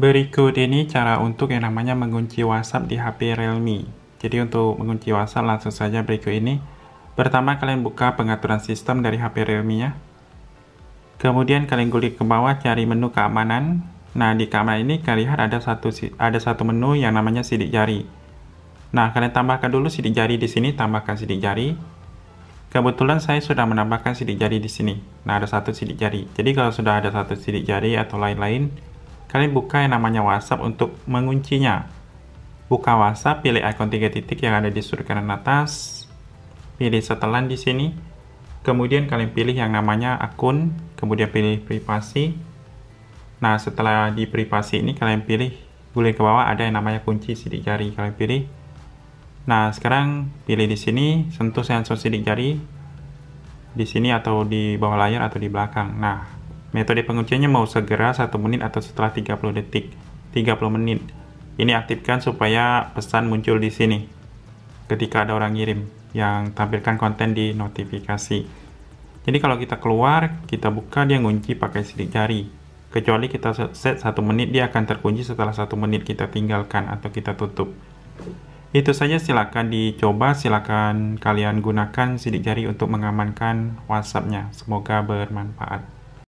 Berikut ini cara untuk yang namanya mengunci WhatsApp di HP Realme. Jadi untuk mengunci WhatsApp langsung saja berikut ini. Pertama kalian buka pengaturan sistem dari HP Realme ya. Kemudian kalian klik ke bawah cari menu keamanan. Nah di keamanan ini kalian lihat ada satu ada satu menu yang namanya sidik jari. Nah kalian tambahkan dulu sidik jari di sini, tambahkan sidik jari. Kebetulan saya sudah menambahkan sidik jari di sini. Nah ada satu sidik jari. Jadi kalau sudah ada satu sidik jari atau lain-lain, kalian buka yang namanya WhatsApp untuk menguncinya. Buka WhatsApp, pilih icon tiga titik yang ada di sudut kanan atas, pilih setelan di sini, kemudian kalian pilih yang namanya akun, kemudian pilih privasi. Nah, setelah di privasi ini kalian pilih boleh ke bawah ada yang namanya kunci sidik jari, kalian pilih. Nah, sekarang pilih di sini, sentuh sensor sidik jari di sini atau di bawah layar atau di belakang. Nah, Metode penguncinya mau segera satu menit atau setelah 30 detik. 30 menit. Ini aktifkan supaya pesan muncul di sini ketika ada orang ngirim yang tampilkan konten di notifikasi. Jadi kalau kita keluar, kita buka dia ngunci pakai sidik jari. Kecuali kita set satu menit dia akan terkunci setelah satu menit kita tinggalkan atau kita tutup. Itu saja silakan dicoba, silakan kalian gunakan sidik jari untuk mengamankan WhatsApp-nya. Semoga bermanfaat.